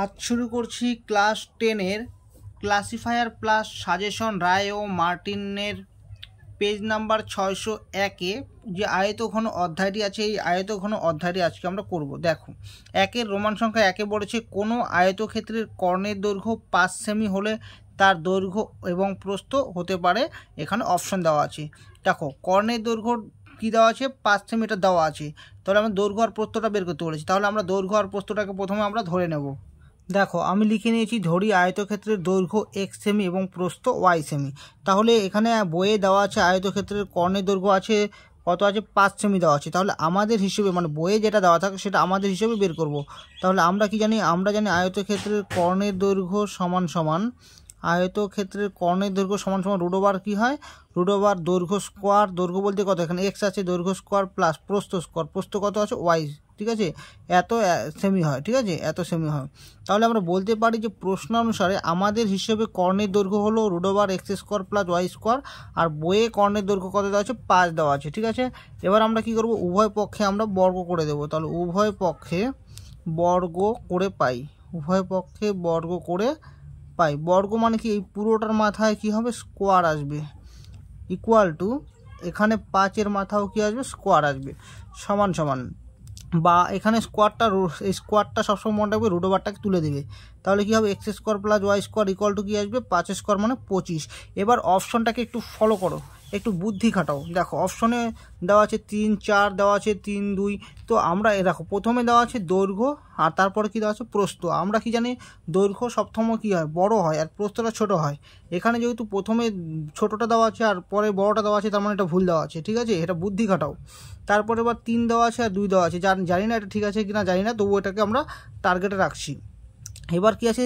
আজ শুরু করছি ক্লাস টেনের ক্লাসিফায়ার প্লাস সাজেশন রায় ও মার্টিনের পেজ নাম্বার ছয়শো একে যে আয়ত ঘন অধ্যায়টি আছে এই আয়ত ঘন অধ্যায়টি আজকে আমরা করব দেখো একের রোমান সংখ্যা একে বলেছে কোনো আয়তক্ষেত্রের কর্ণের দৈর্ঘ্য পাঁচ সেমি হলে তার দৈর্ঘ্য এবং প্রস্থ হতে পারে এখানে অপশন দেওয়া আছে দেখো কর্ণের দৈর্ঘ্য কী দেওয়া আছে পাঁচ সেমিটার দেওয়া আছে তাহলে আমরা দৈর্ঘ্য আর প্রস্তটা বের করতে বলেছি তাহলে আমরা দৈর্ঘ্য আর প্রস্তটাকে প্রথমে আমরা ধরে নেব দেখো আমি লিখে নিয়েছি ধরি আয়তক্ষেত্রের দৈর্ঘ্য এক্স সেমি এবং প্রস্থ ওয়াই সেমি তাহলে এখানে বইয়ে দেওয়া আছে আয়তক্ষেত্রের কর্ণের দৈর্ঘ্য আছে কত আছে পাঁচ সেমি দেওয়া আছে তাহলে আমাদের হিসেবে মানে বইয়ে যেটা দেওয়া থাকে সেটা আমাদের হিসেবে বের করব। তাহলে আমরা কি জানি আমরা জানি আয়তক্ষেত্রের কর্ণের দৈর্ঘ্য সমান সমান আয়তক্ষেত্রের কর্ণের দৈর্ঘ্য সমান সমান রুডোবার কী হয় রুডোবার দৈর্ঘ্য স্কোয়ার দৈর্ঘ্য বলতে কত এখানে এক্স আছে দৈর্ঘ্য স্কোয়ার প্লাস প্রস্থ স্কোয়ার প্রস্থ কত আছে ওয়াই ঠিক আছে এত সেমি হয় ঠিক আছে এত সেমি হয় তাহলে আমরা বলতে পারি যে প্রশ্ন অনুসারে আমাদের হিসেবে কর্ণের দৈর্ঘ্য হলো root over x square plus y square আর বইয়ে কর্ণের দৈর্ঘ্য কত দেওয়া আছে পাঁচ দেওয়া আছে ঠিক আছে এবার আমরা কি করব উভয় পক্ষে আমরা বর্গ করে দেব তাহলে উভয় পক্ষে বর্গ করে পাই উভয় পক্ষে বর্গ করে পাই বর্গ মানে কি এই পুরোটার মাথায় কি হবে স্কোয়ার আসবে ইকুয়াল টু এখানে পাঁচের মাথাও কি আসবে স্কোয়ার আসবে সমান সমান বা এখানে স্কোয়ারটা এই স্কোয়ারটা সবসময় মনে রাখবে রুট ওভারটাকে তুলে দেবে তাহলে কী হবে x square plus y square equal to কী আসবে পাঁচ স্কোয়ার মানে পঁচিশ এবার অপশনটাকে একটু ফলো করো একটু বুদ্ধি খাটাও দেখো অপশনে দেওয়া আছে তিন চার দেওয়া আছে তিন দুই তো আমরা এ দেখো প্রথমে দেওয়া আছে দৈর্ঘ্য আর তারপরে কী দেওয়া আছে প্রস্ত আমরা কি জানি দৈর্ঘ্য সপ্তম কী হয় বড় হয় আর প্রস্তটা ছোট হয় এখানে যেহেতু প্রথমে ছোটটা দেওয়া আছে আর পরে বড়টা দেওয়া আছে তার মানে এটা ভুল দেওয়া আছে ঠিক আছে এটা বুদ্ধি খাটাও তারপরে এবার তিন দেওয়া আছে আর দুই দেওয়া আছে জানি না এটা ঠিক আছে কি না জানি না তবু এটাকে আমরা টার্গেটে রাখছি এবার কি আছে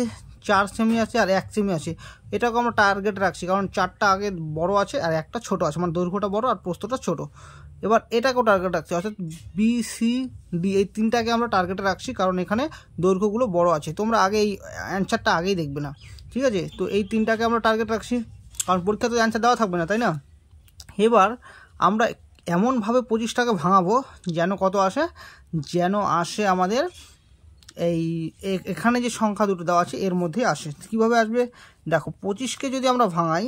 চার সেমি আছে আর এক সেমি আছে এটাকে আমরা টার্গেট রাখছি কারণ চারটা আগে বড় আছে আর একটা ছোট আছে মানে দৈর্ঘ্যটা বড় আর প্রস্তটা ছোট এবার এটাকেও টার্গেট রাখছি অর্থাৎ বি সি ডি এই তিনটাকে আমরা টার্গেটে রাখছি কারণ এখানে দৈর্ঘ্যগুলো বড় আছে তোমরা আগে এই অ্যান্সারটা আগেই দেখবে না ঠিক আছে তো এই তিনটাকে আমরা টার্গেট রাখছি কারণ পরীক্ষা তো অ্যান্সার দেওয়া থাকবে না তাই না এবার আমরা এমনভাবে পঁচিশটাকে ভাঙাবো যেন কত আসে যেন আসে আমাদের এই এখানে যে সংখ্যা দুটো দেওয়া আছে এর মধ্যে আসে কিভাবে আসবে দেখো পঁচিশকে যদি আমরা ভাঙাই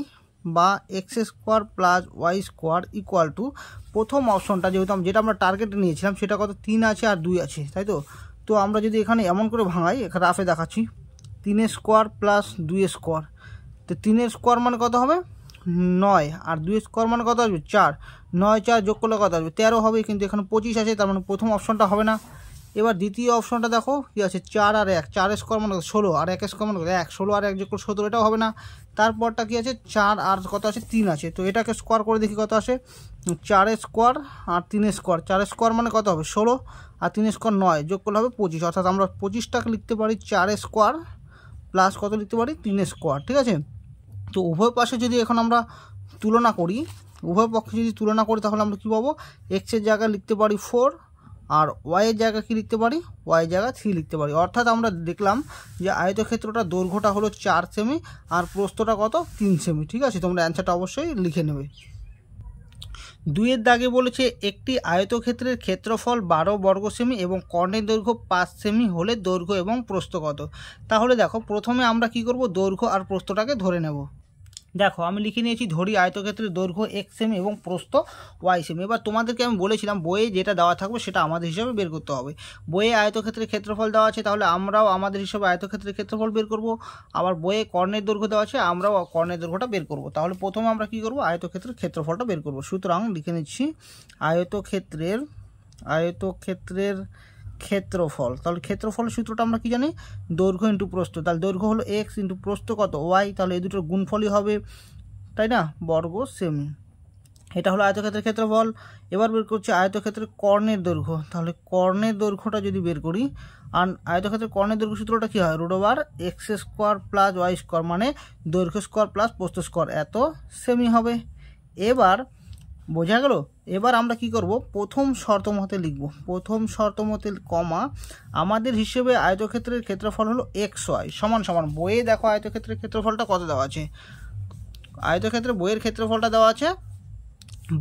বা x square plus y square equal to প্রথম অপশনটা যেহেতু যেটা আমরা টার্গেট নিয়েছিলাম সেটা কত তিন আছে আর দুই আছে তাই তো তো আমরা যদি এখানে এমন করে ভাঙাই এখানে রাফে দেখাচ্ছি তিনের স্কোয়ার প্লাস দুই স্কোয়ার তো তিনের স্কোয়ার মানে কত হবে নয় আর দুই স্কোয়ার মানে কত আসবে চার নয় চার যোগ করলে কত আসবে তেরো হবে কিন্তু এখানে পঁচিশ আছে তার মানে প্রথম অপশনটা হবে না এবার দ্বিতীয় অপশনটা দেখো কী আছে চার আর এক চার স্কোয়ার মানে ষোলো আর এক স্কোয়ার মানে এক ষোলো আর এক যোগ করে সতেরো এটাও হবে না তারপরটা কী আছে চার আর কত আছে তিন আছে তো এটাকে স্কোয়ার করে দেখি কত আসে চার স্কোয়ার আর তিন স্কোয়ার চার স্কোয়ার মানে কত হবে ষোলো আর তিন স্কোয়ার নয় যোগ করলে হবে পঁচিশ অর্থাৎ আমরা পঁচিশটাকে লিখতে পারি চার স্কোয়ার প্লাস কত লিখতে পারি তিন স্কোয়ার ঠিক আছে তো উভয় পাশে যদি এখন আমরা তুলনা করি উভয় পক্ষে যদি তুলনা করি তাহলে আমরা কী পাবো এক্সের জায়গায় লিখতে পারি ফোর আর ওয়াইয়ের জায়গা কি লিখতে পারি ওয়াই জায়গা থ্রি লিখতে পারি অর্থাৎ আমরা দেখলাম যে আয়তক্ষেত্রটা দৈর্ঘ্যটা হলো চার সেমি আর প্রস্তটা কত তিন সেমি ঠিক আছে তোমরা অ্যান্সারটা অবশ্যই লিখে নেবে দুইয়ের দাগে বলেছে একটি আয়তক্ষেত্রের ক্ষেত্রফল বারো বর্গ সেমি এবং কর্ণের দৈর্ঘ্য পাঁচ সেমি হলে দৈর্ঘ্য এবং প্রস্থ কত তাহলে দেখো প্রথমে আমরা কি করব দৈর্ঘ্য আর প্রস্তটাকে ধরে নেব দেখো আমি লিখে নিয়েছি ধরি আয়তক্ষেত্রের দৈর্ঘ্য এক্স এম এবং প্রস্থ ওয়াই সেম এবার তোমাদেরকে আমি বলেছিলাম বইয়ে যেটা দেওয়া থাকবে সেটা আমাদের হিসাবে বের করতে হবে বইয়ে আয়তক্ষেত্রের ক্ষেত্রফল দেওয়া আছে তাহলে আমরাও আমাদের হিসাবে আয়তক্ষেত্রের ক্ষেত্রফল বের করব আবার বইয়ে কর্ণের দৈর্ঘ্য দেওয়া আছে আমরাও কর্ণের দৈর্ঘ্যটা বের করব তাহলে প্রথমে আমরা কি করব আয়তক্ষেত্রের ক্ষেত্রফলটা বের করব সুতরাং লিখে নিচ্ছি আয়তক্ষেত্রের আয়তক্ষেত্রের ক্ষেত্রফল তাহলে ক্ষেত্রফল সূত্রটা আমরা কি জানি দৈর্ঘ্য ইন্টু প্রস্থ তাহলে দৈর্ঘ্য হলো এক্স ইন্টু প্রস্থ কত ওয়াই তাহলে এই দুটোর গুণফলই হবে তাই না বর্গ সেমি এটা হলো আয়তক্ষেত্রের ক্ষেত্রফল এবার বের করছি আয়তক্ষেত্রের কর্ণের দৈর্ঘ্য তাহলে কর্ণের দৈর্ঘ্যটা যদি বের করি আর আয়তক্ষেত্রের কর্ণের দৈর্ঘ্য সূত্রটা কী হয় root over x square plus y square মানে দৈর্ঘ্য স্কোয়ার প্লাস প্রস্থ স্কোয়ার এত সেমি হবে এবার বোঝা গেল এবার আমরা কি করব প্রথম শর্ত মতে লিখব প্রথম শর্ত মতে কমা আমাদের হিসেবে আয়তক্ষেত্রের ক্ষেত্রফল হলো এক্স ওয়াই সমান সমান বইয়ে দেখো আয়তক্ষেত্রের ক্ষেত্রফলটা কত দেওয়া আছে আয়তক্ষেত্রে বইয়ের ক্ষেত্রফলটা দেওয়া আছে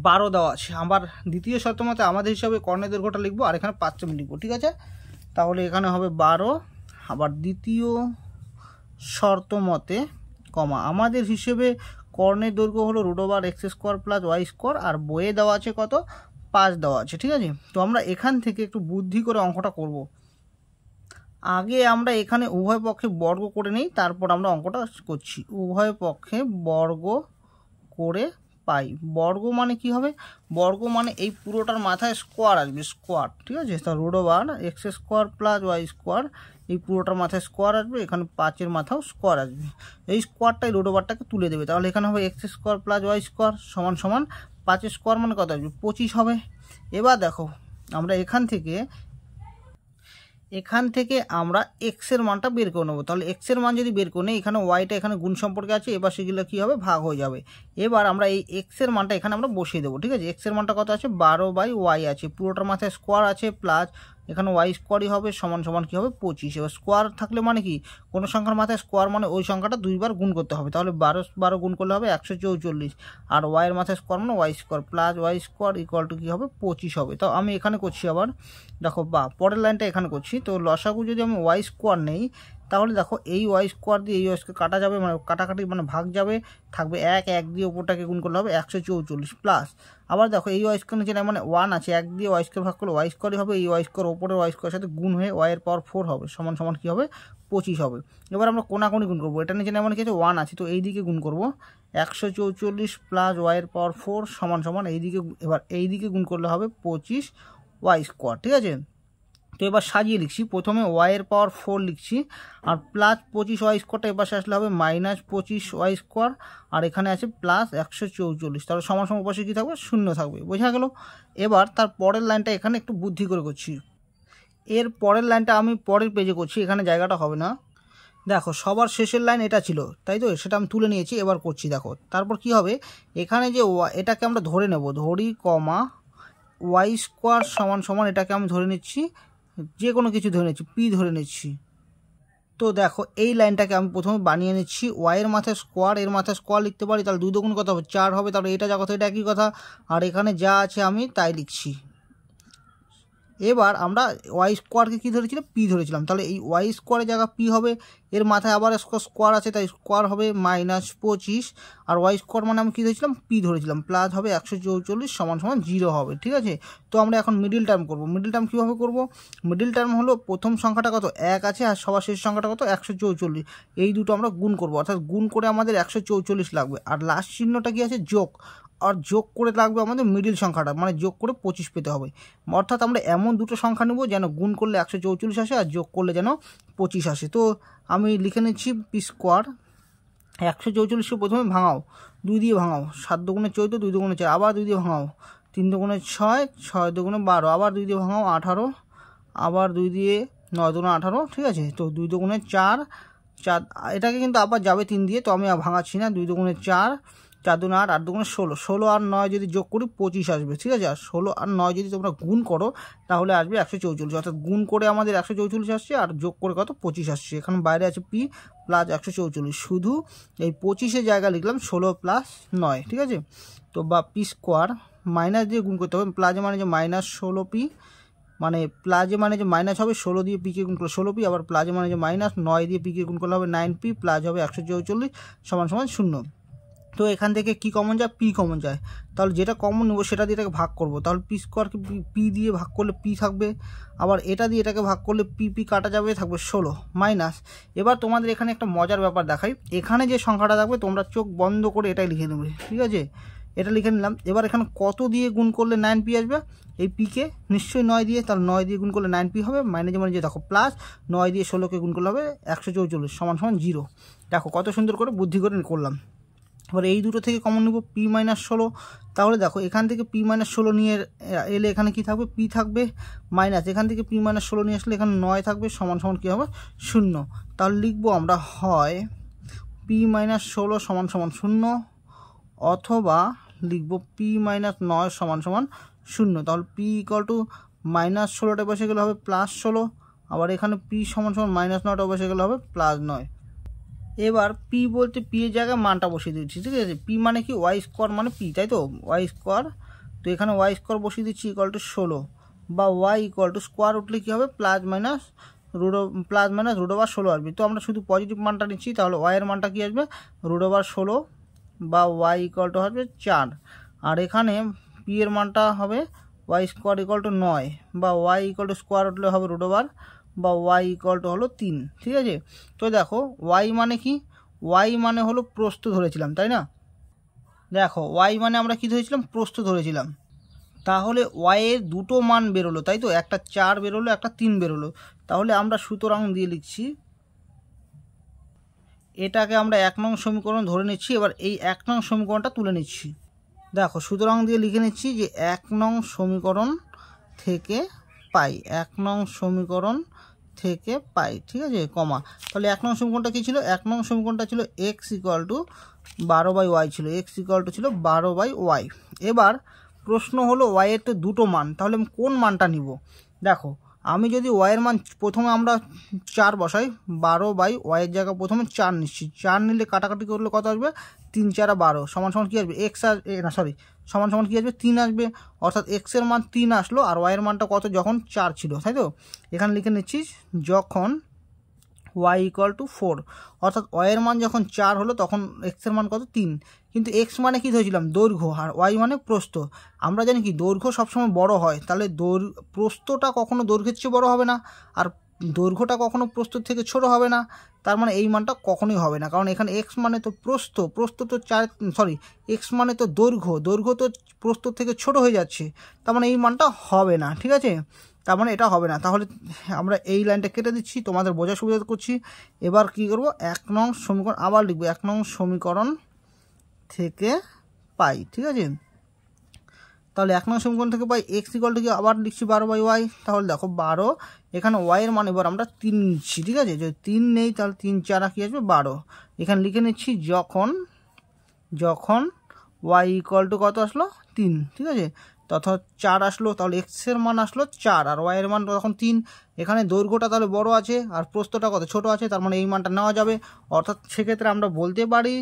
বারো দেওয়া আছে আবার দ্বিতীয় শর্ত মতে আমাদের হিসাবে কর্ণের দৈর্ঘ্যটা লিখবো আর এখানে পাঁচ লিখবো ঠিক আছে তাহলে এখানে হবে বারো আবার দ্বিতীয় শর্ত মতে কমা আমাদের হিসেবে কর্ণের দৈর্ঘ্য হলো root over x square plus y square আর বইয়ে দেওয়া আছে কত পাঁচ দেওয়া আছে ঠিক আছে তো আমরা এখান থেকে একটু বুদ্ধি করে অঙ্কটা করব। আগে আমরা এখানে উভয় পক্ষে বর্গ করে নিই তারপর আমরা অঙ্কটা করছি উভয় পক্ষে বর্গ করে পাই বর্গ মানে কি হবে বর্গ মানে এই পুরোটার মাথায় স্কোয়ার আসবে স্কোয়ার ঠিক আছে তা root over x square plus y square এই পুরোটার মাথায় স্কোয়ার আসবে এখানে পাঁচের মাথাও স্কোয়ার আসবে এই স্কোয়ারটাই রোড ওভারটাকে তুলে দেবে তাহলে এখানে হবে x square plus y square সমান সমান পাঁচের স্কোয়ার মানে কত আসবে পঁচিশ হবে এবার দেখো আমরা এখান থেকে এখান থেকে আমরা এক্সের মানটা বের করে নেবো তাহলে এক্সের মান যদি বের করে নেই এখানে ওয়াইটা এখানে গুণ সম্পর্কে আছে এবার সেগুলো কী হবে ভাগ হয়ে যাবে এবার আমরা এই এক্সের মানটা এখানে আমরা বসিয়ে দেবো ঠিক আছে এক্সের মানটা কত আছে বারো বাই ওয়াই আছে পুরোটার মাথায় স্কোয়ার আছে প্লাস এখানে ওয়াই স্কোয়ারই হবে সমান সমান কী হবে পঁচিশ এবার স্কোয়ার থাকলে মানে কি কোনো সংখ্যার মাথায় স্কোয়ার মানে ওই সংখ্যাটা দুইবার গুণ করতে হবে তাহলে বারো বারো গুণ করলে হবে একশো চৌচল্লিশ আর ওয়াইয়ের মাথায় স্কোয়ার মানে y square plus y square equal to কী হবে পঁচিশ হবে তো আমি এখানে করছি আবার দেখো বা পরের লাইনটা এখানে করছি তো লসাগু যদি আমি ওয়াই স্কোয়ার নেই তাহলে দেখো এই ওয়াই স্কোয়ার দিয়ে এই ওয়াই স্কোয়ার কাটা যাবে মানে কাটাকাটি মানে ভাগ যাবে থাকবে এক এক দিয়ে ওপরটাকে গুণ করলে হবে একশো চৌচল্লিশ প্লাস আবার দেখো এই ওয়াই স্কোয়ার নিচে মানে ওয়ান আছে এক দিয়ে ওয়াই স্কোয়ার ভাগ করলে ওয়াই স্কোয়ারই হবে এই ওয়াই স্কোয়ার ওপরের ওয়াই স্কোয়ার সাথে গুণ হয়ে ওয়াইয়ের পাওয়ার ফোর হবে সমান সমান কী হবে পঁচিশ হবে এবার আমরা কোনাকোনি গুণ করবো এটা নিচে মানে কি আছে ওয়ান আছে তো এই দিকে গুণ করবো একশো চৌচল্লিশ প্লাস ওয়াইয়ের পাওয়ার ফোর সমান সমান এই দিকে এবার এই দিকে গুণ করলে হবে পঁচিশ ওয়াই স্কোয়ার ঠিক আছে তো এবার সাজিয়ে লিখছি প্রথমে ওয়াইয়ের পাওয়ার ফোর লিখছি আর প্লাস পঁচিশ ওয়াই স্কোয়ারটা এবার আসলে হবে মাইনাস পঁচিশ ওয়াই স্কোয়ার আর এখানে আছে প্লাস একশো চৌচল্লিশ তাহলে সমান সমান পাশে কী থাকবে শূন্য থাকবে বোঝা গেল এবার তার পরের লাইনটা এখানে একটু বুদ্ধি করে করছি এর পরের লাইনটা আমি পরের পেজে করছি এখানে জায়গাটা হবে না দেখো সবার শেষের লাইন এটা ছিল তাই তো সেটা আমি তুলে নিয়েছি এবার করছি দেখো তারপর কি হবে এখানে যে এটাকে আমরা ধরে নেব ধরি কমা ওয়াই স্কোয়ার সমান সমান এটাকে আমি ধরে নিচ্ছি যে কোনো কিছু ধরে নিচ্ছি পি ধরে নিচ্ছি তো দেখো এই লাইনটাকে আমি প্রথমে বানিয়ে নিচ্ছি ওয়াইয়ের মাথায় স্কোয়ার এর মাথায় স্কোয়ার লিখতে পারি তাহলে দুই কথা হবে চার হবে তাহলে এটা যা কথা এটা একই কথা আর এখানে যা আছে আমি তাই লিখছি এবার আমরা ওয়াই স্কোয়ারকে কী ধরেছিলাম পি ধরেছিলাম তাহলে এই ওয়াই স্কোয়ারের জায়গা পি হবে এর মাথায় আবার স্কোয়ার আছে তাই স্কোয়ার হবে মাইনাস পঁচিশ আর ওয়াই স্কোয়ার মানে আমি কী ধরেছিলাম পি ধরেছিলাম প্লাস হবে একশো চৌচল্লিশ সমান সমান জিরো হবে ঠিক আছে তো আমরা এখন মিডিল টার্ম করব মিডিল টার্ম কীভাবে করব মিডিল টার্ম হলো প্রথম সংখ্যাটা কত এক আছে আর সবার শেষ সংখ্যাটা কত একশো চৌচল্লিশ এই দুটো আমরা গুণ করব অর্থাৎ গুণ করে আমাদের একশো চৌচল্লিশ লাগবে আর লাস্ট চিহ্নটা কী আছে যোগ আর যোগ করে লাগবে আমাদের মিডিল সংখ্যাটা মানে যোগ করে পঁচিশ পেতে হবে অর্থাৎ আমরা এমন দুটো সংখ্যা নেব যেন গুণ করলে একশো চৌচল্লিশ আসে আর যোগ করলে যেন পঁচিশ আসে তো আমি লিখে নিচ্ছি পি স্কোয়ার একশো চৌচল্লিশকে প্রথমে ভাঙাও দুই দিয়ে ভাঙাও সাত দুগুণে চৌদ্দ দুই দুগুণে চার আবার দুই দিয়ে ভাঙাও তিন দুগুণে ছয় ছয় দুগুণে বারো আবার দুই দিয়ে ভাঙাও আঠারো আবার দুই দিয়ে নয় দুগুণে আঠারো ঠিক আছে তো দুই দুগুণে চার চার এটাকে কিন্তু আবার যাবে তিন দিয়ে তো আমি ভাঙাচ্ছি না দুই দুগুণে চার চার দুন আট আট দুগুণে ষোলো ষোলো আর নয় যদি যোগ করি পঁচিশ আসবে ঠিক আছে আর ষোলো আর নয় যদি তোমরা গুণ করো তাহলে আসবে একশো চৌচল্লিশ অর্থাৎ গুণ করে আমাদের একশো চৌচল্লিশ আসছে আর যোগ করে কত পঁচিশ আসছে এখন বাইরে আছে পি প্লাস একশো চৌচল্লিশ শুধু এই পঁচিশে জায়গা লিখলাম ষোলো প্লাস নয় ঠিক আছে তো বা পি স্কোয়ার মাইনাস দিয়ে গুণ করতে হবে প্লাজে মানে যে মাইনাস ষোলো পি মানে প্লাজে মানে যে মাইনাস হবে ষোলো দিয়ে পিকে গুণ করলে ষোলো পি আবার প্লাজে মানে যে মাইনাস নয় দিয়ে পিকে গুণ করলে হবে নাইন পি প্লাজ হবে একশো চৌচল্লিশ সমান সমান শূন্য তো এখান থেকে কি কমন যায় পি কমন যায় তাহলে যেটা কমন নেবো সেটা দিয়ে এটাকে ভাগ করব তাহলে পি কি পি দিয়ে ভাগ করলে পি থাকবে আবার এটা দিয়ে এটাকে ভাগ করলে পি পি কাটা যাবে থাকবে ষোলো মাইনাস এবার তোমাদের এখানে একটা মজার ব্যাপার দেখাই এখানে যে সংখ্যাটা থাকবে তোমরা চোখ বন্ধ করে এটাই লিখে নেবে ঠিক আছে এটা লিখে নিলাম এবার এখানে কত দিয়ে গুণ করলে নাইন পি আসবে এই পিকে নিশ্চয়ই নয় দিয়ে তাহলে নয় দিয়ে গুণ করলে নাইন পি হবে মাইনাস মানে যে দেখো প্লাস নয় দিয়ে ষোলোকে গুণ করলে হবে একশো চৌচল্লিশ সমান সমান জিরো দেখো কত সুন্দর করে বুদ্ধি করে করলাম এবার এই দুটো থেকে কমন নেব পি মাইনাস ষোলো তাহলে দেখো এখান থেকে পি মাইনাস ষোলো নিয়ে এলে এখানে কি থাকবে পি থাকবে মাইনাস এখান থেকে পি মাইনাস ষোলো নিয়ে আসলে এখানে নয় থাকবে সমান সমান কী হবে শূন্য তাহলে লিখবো আমরা হয় পি মাইনাস ষোলো সমান সমান শূন্য অথবা লিখবো পি মাইনাস নয় সমান সমান শূন্য তাহলে পি ইকাল টু মাইনাস ষোলোটা বসে গেলে হবে প্লাস ষোলো আবার এখানে পি সমান সমান মাইনাস নয়টা বসে গেলে হবে প্লাস নয় এবার পি বলতে পি এর জায়গায় মানটা বসিয়ে দিচ্ছি ঠিক আছে পি মানে কি ওয়াই স্কোয়ার মানে পি তাই তো ওয়াই স্কোয়ার তো এখানে ওয়াই স্কোয়ার বসিয়ে দিচ্ছি ইকুয়াল টু ষোলো বা ওয়াই ইকুয়াল টু স্কোয়ার উঠলে কী হবে plus minus root plus minus root over ষোলো আসবে তো আমরা শুধু পজিটিভ মানটা নিচ্ছি তাহলে ওয়াইয়ের মানটা কী আসবে রুড ওভার ষোলো বা ওয়াই ইকুয়াল টু হবে চার আর এখানে পি এর মানটা হবে ওয়াই স্কোয়ার ইকুয়াল টু নয় বা ওয়াই ইকুয়াল টু স্কোয়ার উঠলে হবে রুড ওভার বা ওয়াই ইকল টু হলো তিন ঠিক আছে তো দেখো ওয়াই মানে কি ওয়াই মানে হলো প্রস্ত ধরেছিলাম তাই না দেখো ওয়াই মানে আমরা কি ধরেছিলাম প্রস্ত ধরেছিলাম তাহলে ওয়াইয়ের দুটো মান বেরোলো তাই তো একটা চার বেরোলো একটা তিন বেরোলো তাহলে আমরা সুতরাং দিয়ে লিখছি এটাকে আমরা এক নং সমীকরণ ধরে নিচ্ছি এবার এই এক নং সমীকরণটা তুলে নিচ্ছি দেখো সুতরাং দিয়ে লিখে নিচ্ছি যে এক নং সমীকরণ থেকে পাই এক নং সমীকরণ থেকে পাই ঠিক আছে কমা তাহলে এক নং সমীকরণটা কী ছিল এক নং সমীকরণটা ছিল এক্স ইকুয়াল টু বারো বাই ওয়াই ছিল এক্স ইকুয়াল টু ছিল বারো বাই ওয়াই এবার প্রশ্ন হলো ওয়াইয়ের তো দুটো মান তাহলে আমি কোন মানটা নিব দেখো আমি যদি ওয়াইয়ের মান প্রথমে আমরা চার বসাই বারো বাই ওয়াইয়ের জায়গা প্রথমে চার নিচ্ছি চার নিলে কাটাকাটি করলে কত আসবে তিন চারা বারো সমান সমান কী আসবে এক্স আর না সরি সমান সমান কী আসবে তিন আসবে অর্থাৎ এক্সের মান তিন আসলো আর ওয়াইয়ের মানটা কত যখন চার ছিল তাই তো এখানে লিখে নিচ্ছি যখন ওয়াই ইকুয়াল টু ফোর অর্থাৎ ওয়াইয়ের মান যখন চার হলো তখন এক্সের মান কত তিন কিন্তু এক্স মানে কী ধরেছিলাম দৈর্ঘ্য আর ওয়াই মানে প্রস্ত আমরা জানি কি দৈর্ঘ্য সবসময় বড় হয় তাহলে দৈর্ঘ্য প্রস্তটা কখনো দৈর্ঘ্যের চেয়ে বড় হবে না আর দৈর্ঘ্যটা কখনো প্রস্তুত থেকে ছোট হবে না তার মানে এই মানটা কখনোই হবে না কারণ এখানে এক্স মানে তো প্রস্থ প্রস্থ তো চার সরি এক্স মানে তো দৈর্ঘ্য দৈর্ঘ্য তো প্রস্থ থেকে ছোট হয়ে যাচ্ছে তার মানে এই মানটা হবে না ঠিক আছে তার মানে এটা হবে না তাহলে আমরা এই লাইনটা কেটে দিচ্ছি তোমাদের বোঝা সুবিধা করছি এবার কি করব এক নং সমীকরণ আবার লিখবো এক নং সমীকরণ থেকে পাই ঠিক আছে তাহলে এক নং সমীকরণ থেকে পাই এক্স ইকল টু কি আবার লিখছি বারো বাই ওয়াই তাহলে দেখো বারো এখানে ওয়াইয়ের মান এবার আমরা তিন নিচ্ছি ঠিক আছে যদি তিন নেই তাহলে তিন চারা কি আসবে বারো এখানে লিখে নিচ্ছি যখন যখন ওয়াই ইকল টু কত আসলো তিন ঠিক আছে তথা চার আসলো তাহলে এক্সের মান আসলো চার আর ওয়াইয়ের মান তখন তিন এখানে দৈর্ঘ্যটা তাহলে বড় আছে আর প্রস্তটা কত ছোট আছে তার মানে এই মানটা নেওয়া যাবে অর্থাৎ সেক্ষেত্রে আমরা বলতে পারি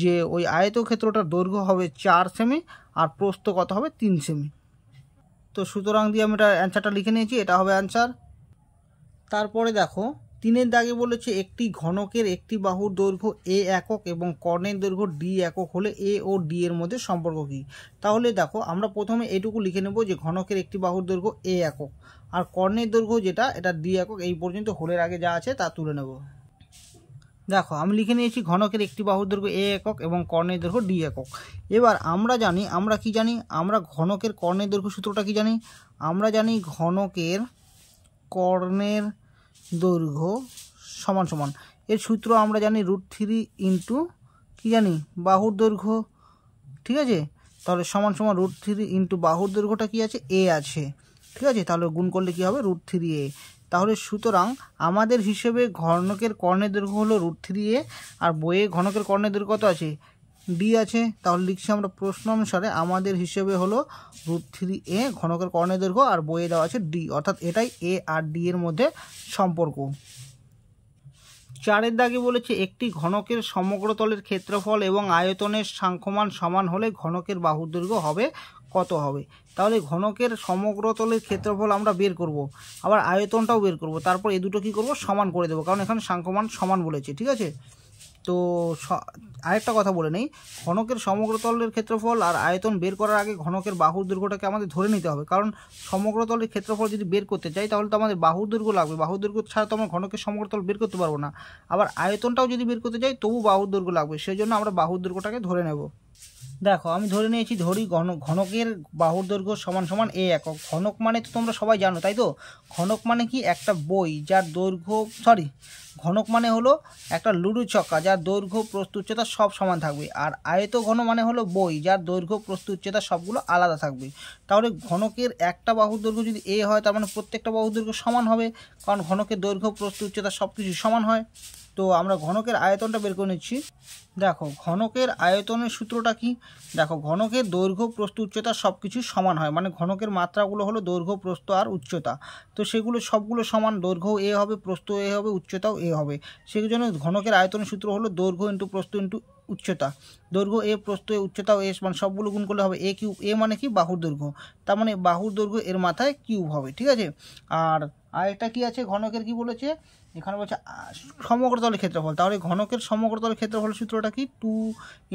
যে ওই আয়তক্ষেত্রটার দৈর্ঘ্য হবে চার সেমি আর প্রস্ত কত হবে তিন সেমি তো সুতরাং দিয়ে আমি এটা অ্যান্সারটা লিখে নিয়েছি এটা হবে অ্যান্সার তারপরে দেখো তিনের দাগে বলেছে একটি ঘনকের একটি বাহুর দৈর্ঘ্য এ একক এবং কর্ণের দৈর্ঘ্য ডি একক হলে এ ও ডি এর মধ্যে সম্পর্ক কী তাহলে দেখো আমরা প্রথমে এটুকু লিখে নেব যে ঘনকের একটি বাহুর দৈর্ঘ্য এ একক আর কর্ণের দৈর্ঘ্য যেটা এটা ডি একক এই পর্যন্ত হোলের আগে যা আছে তা তুলে নেব দেখো আমি লিখে নিয়েছি ঘনকের একটি বাহুর দৈর্ঘ্য এ একক এবং কর্ণের দৈর্ঘ্য ডি একক এবার আমরা জানি আমরা কি জানি আমরা ঘনকের কর্ণের দৈর্ঘ্য সূত্রটা কি জানি আমরা জানি ঘনকের কর্ণের দৈর্ঘ্য সমান সমান এর সূত্র আমরা জানি রুট থ্রি ইন্টু কী জানি বাহুর দৈর্ঘ্য ঠিক আছে তাহলে সমান সমান রুট থ্রি ইন্টু বাহুর দৈর্ঘ্যটা কী আছে এ আছে ঠিক আছে তাহলে গুণ করলে কী হবে রুট থ্রি এ তাহলে সুতরাং আমাদের হিসেবে ঘনকের কর্ণের দৈর্ঘ্য হলো রুট থ্রি এ আর বইয়ে ঘনকের কর্ণের দৈর্ঘ্য কত আছে ডি আছে তাহলে লিখছি আমরা প্রশ্ন অনুসারে আমাদের হিসেবে হলো রুট থ্রি এ ঘনকের কর্ণের দৈর্ঘ্য আর বইয়ে দেওয়া আছে ডি অর্থাৎ এটাই এ আর ডি এর মধ্যে সম্পর্ক চারের দাগে বলেছে একটি ঘনকের সমগ্রতলের ক্ষেত্রফল এবং আয়তনের সাংখ্যমান সমান হলে ঘনকের বাহুর দৈর্ঘ্য হবে কত হবে তাহলে ঘনকের সমগ্রতলের ক্ষেত্রফল আমরা বের করব। আবার আয়তনটাও বের করব তারপর এ দুটো কী করব সমান করে দেবো কারণ এখানে সাংখ্যমান সমান বলেছে ঠিক আছে তো আরেকটা কথা বলে নেই ঘনকের সমগ্রতলের ক্ষেত্রফল আর আয়তন বের করার আগে ঘনকের বাহুর দৈর্ঘ্যটাকে আমাদের ধরে নিতে হবে কারণ সমগ্রতলের ক্ষেত্রফল যদি বের করতে চাই তাহলে তো আমাদের বাহুর দৈর্ঘ্য লাগবে বাহুর দৈর্ঘ্য ছাড়া তো আমরা ঘনকের সমগ্রতল বের করতে পারবো না আবার আয়তনটাও যদি বের করতে চাই তবু বাহুর দৈর্ঘ্য লাগবে সেই জন্য আমরা বাহুর দৈর্ঘ্যটাকে ধরে নেব দেখো আমি ধরে নিয়েছি ধরি ঘন ঘনকের বাহুর দৈর্ঘ্য সমান সমান এ একক ঘনক মানে তো তোমরা সবাই জানো তাই তো ঘনক মানে কি একটা বই যার দৈর্ঘ্য সরি ঘনক মানে হলো একটা লুডু ছক্কা যার দৈর্ঘ্য প্রস্তুচ্চতা সব সমান থাকবে আর আয়ত ঘন মানে হলো বই যার দৈর্ঘ্য প্রস্তুচ্চতা সবগুলো আলাদা থাকবে তাহলে ঘনকের একটা বাহুর দৈর্ঘ্য যদি এ হয় তার মানে প্রত্যেকটা বাহুর দৈর্ঘ্য সমান হবে কারণ ঘনকের দৈর্ঘ্য প্রস্তুচ্চতা সব কিছু সমান হয় তো আমরা ঘনকের আয়তনটা বের করে নিচ্ছি দেখো ঘনকের আয়তনের সূত্রটা কি দেখো ঘনকের দৈর্ঘ্য প্রস্থ উচ্চতা সব কিছু সমান হয় মানে ঘনকের মাত্রাগুলো হলো দৈর্ঘ্য প্রস্থ আর উচ্চতা তো সেগুলো সবগুলো সমান দৈর্ঘ্য এ হবে প্রস্থ এ হবে উচ্চতাও এ হবে সেই জন্য ঘনকের আয়তনের সূত্র হলো দৈর্ঘ্য ইন্টু প্রস্থ ইন্টু উচ্চতা দৈর্ঘ্য এ প্রস্থ এ উচ্চতাও এ মানে সবগুলো গুণ করলে হবে এ কিউব এ মানে কি বাহুর দৈর্ঘ্য তার মানে বাহুর দৈর্ঘ্য এর মাথায় কিউব হবে ঠিক আছে আর আরেকটা কি আছে ঘনকের কি বলেছে এখানে বলছে সমগ্রতলের ক্ষেত্রফল তাহলে ঘনকের সমগ্রতলের ক্ষেত্রফল সূত্রটা কি টু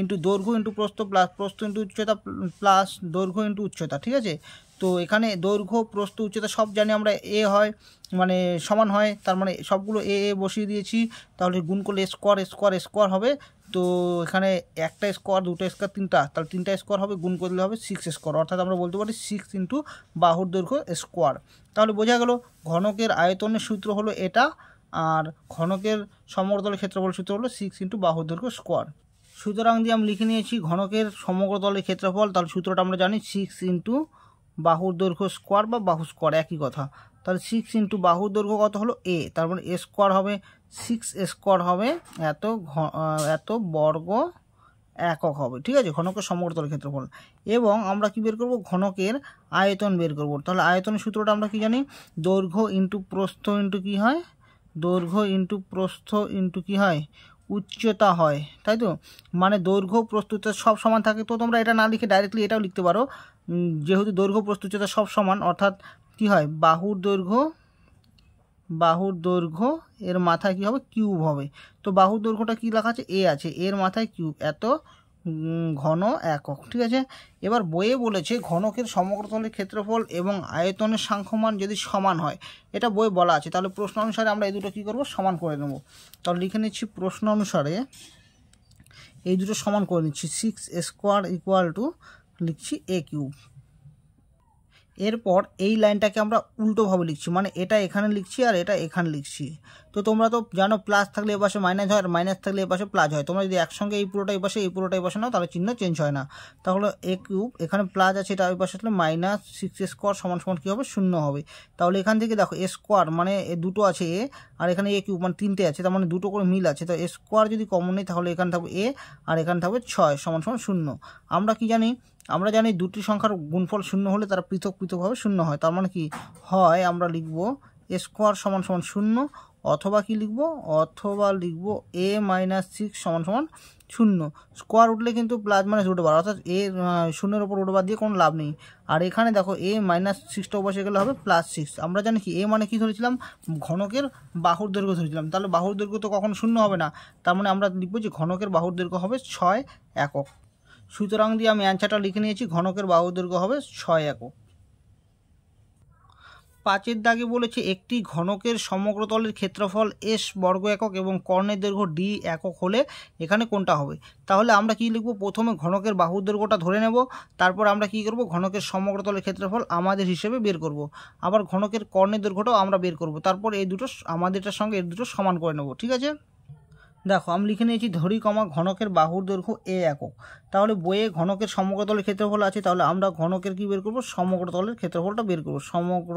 ইন্টু দৈর্ঘ্য ইন্টু প্রস্থ প্লাস প্রস্থ ইন্টু উচ্চতা প্লাস দৈর্ঘ্য ইন্টু উচ্চতা ঠিক আছে তো এখানে দৈর্ঘ্য প্রস্থ উচ্চতা সব জানি আমরা এ হয় মানে সমান হয় তার মানে সবগুলো এ এ বসিয়ে দিয়েছি তাহলে গুণ করলে স্কোয়ার স্কোয়ার স্কোয়ার হবে তো এখানে একটা স্কোয়ার দুটো স্কোয়ার তিনটা তাহলে তিনটা স্কোয়ার হবে গুণ করলে হবে সিক্স স্কোয়ার অর্থাৎ আমরা বলতে পারি সিক্স ইন্টু বাহুর দৈর্ঘ্য স্কোয়ার তাহলে বোঝা গেল ঘনকের আয়তনের সূত্র হলো এটা আর ঘনকের সমগ্রতলের ক্ষেত্রফল সূত্র হলো সিক্স ইন্টু বাহুর দৈর্ঘ্য স্কোয়ার সুতরাং দিয়ে আমি লিখে নিয়েছি ঘনকের সমগ্রতলের ক্ষেত্রফল তাহলে সূত্রটা আমরা জানি সিক্স ইন্টু বাহুর দৈর্ঘ্য স্কোয়ার বা বাহু স্কোয়ার একই কথা তাহলে সিক্স ইন্টু বাহুর দৈর্ঘ্য কত হলো এ তার মানে এ স্কোয়ার হবে সিক্স স্কোয়ার হবে এত এত বর্গ একক হবে ঠিক আছে ঘনকের সমগ্রতলের ক্ষেত্রফল এবং আমরা কি বের করব ঘনকের আয়তন বের করব তাহলে আয়তনের সূত্রটা আমরা কি জানি দৈর্ঘ্য ইন্টু প্রস্থ ইন্টু কী হয় দৈর্ঘ্য ইন্টু প্রস্থ ইন্টু কী হয় উচ্চতা হয় তাই তো মানে দৈর্ঘ্য প্রস্তুতা সব সমান থাকে তো তোমরা এটা না লিখে ডাইরেক্টলি এটাও লিখতে পারো যেহেতু দৈর্ঘ্য প্রস্তুতা সব সমান অর্থাৎ কি হয় বাহুর দৈর্ঘ্য বাহুর দৈর্ঘ্য এর মাথায় কি হবে কিউব হবে তো বাহুর দৈর্ঘ্যটা কি লেখা আছে এ আছে এর মাথায় কিউব এত ঘন একক ঠিক আছে এবার বইয়ে বলেছে ঘনকের সমগ্রতলের ক্ষেত্রফল এবং আয়তনের সাংখ্যমান যদি সমান হয় এটা বই বলা আছে তাহলে প্রশ্ন অনুসারে আমরা এই দুটো কী করবো সমান করে নেব তাহলে লিখে নিচ্ছি প্রশ্ন অনুসারে এই দুটো সমান করে নিচ্ছি সিক্স স্কোয়ার ইকুয়াল টু লিখছি এ কিউব এরপর এই লাইনটাকে আমরা উল্টোভাবে লিখছি মানে এটা এখানে লিখছি আর এটা এখানে লিখছি তো তোমরা তো জানো প্লাস থাকলে এপাশে মাইনাস হয় আর মাইনাস থাকলে এপাশে প্লাস হয় তোমরা যদি একসঙ্গে এই পুরোটা এপাশে এই পুরোটা এপাশে নাও তাহলে চিহ্ন চেঞ্জ হয় না তাহলে এ কিউব এখানে প্লাস আছে এটা ওই পাশে আসলে মাইনাস সিক্স স্কোয়ার সমান সমান কী হবে শূন্য হবে তাহলে এখান থেকে দেখো এ স্কোয়ার মানে এ দুটো আছে এ আর এখানে এ কিউব মানে তিনটে আছে তার মানে দুটো করে মিল আছে তো এ স্কোয়ার যদি কমন নেই তাহলে এখানে থাকবে এ আর এখানে থাকবে ছয় সমান সমান শূন্য আমরা কি জানি আমরা জানি দুটি সংখ্যার গুণফল শূন্য হলে তারা পৃথক পৃথকভাবে শূন্য হয় তার মানে কি হয় আমরা লিখব স্কোয়ার সমান সমান শূন্য অথবা কি লিখব অথবা লিখব এ মাইনাস সিক্স সমান সমান শূন্য স্কোয়ার উঠলে কিন্তু প্লাস মাইনাস রুট বার অর্থাৎ এ শূন্যের ওপর রুট বার দিয়ে কোনো লাভ নেই আর এখানে দেখো এ মাইনাস সিক্সটা বসে গেলে হবে প্লাস সিক্স আমরা জানি কি এ মানে কি ধরেছিলাম ঘনকের বাহুর দৈর্ঘ্য ধরেছিলাম তাহলে বাহুর দৈর্ঘ্য তো কখন শূন্য হবে না তার মানে আমরা লিখবো যে ঘনকের বাহুর দৈর্ঘ্য হবে ছয় একক সুতরাং দিয়ে আমি অ্যান্সারটা লিখে নিয়েছি ঘনকের বাহু দৈর্ঘ্য হবে ছয় একক পাঁচের দাগে বলেছে একটি ঘনকের সমগ্রতলের ক্ষেত্রফল এস বর্গ একক এবং কর্ণের দৈর্ঘ্য ডি একক হলে এখানে কোনটা হবে তাহলে আমরা কি লিখব প্রথমে ঘনকের বাহু দৈর্ঘ্যটা ধরে নেব তারপর আমরা কি করব ঘনকের সমগ্রতলের ক্ষেত্রফল আমাদের হিসেবে বের করব আবার ঘনকের কর্ণের দৈর্ঘ্যটাও আমরা বের করব তারপর এই দুটো আমাদেরটার সঙ্গে এই দুটো সমান করে নেব ঠিক আছে দেখো আমি লিখে নিয়েছি ধরি কমা ঘনকের বাহুর দৈর্ঘ্য এ একক তাহলে বইয়ে ঘনকের সমগ্রতলের ক্ষেত্রফল আছে তাহলে আমরা ঘনকের কি বের করবো সমগ্রতলের ক্ষেত্রফলটা বের করবো সমগ্র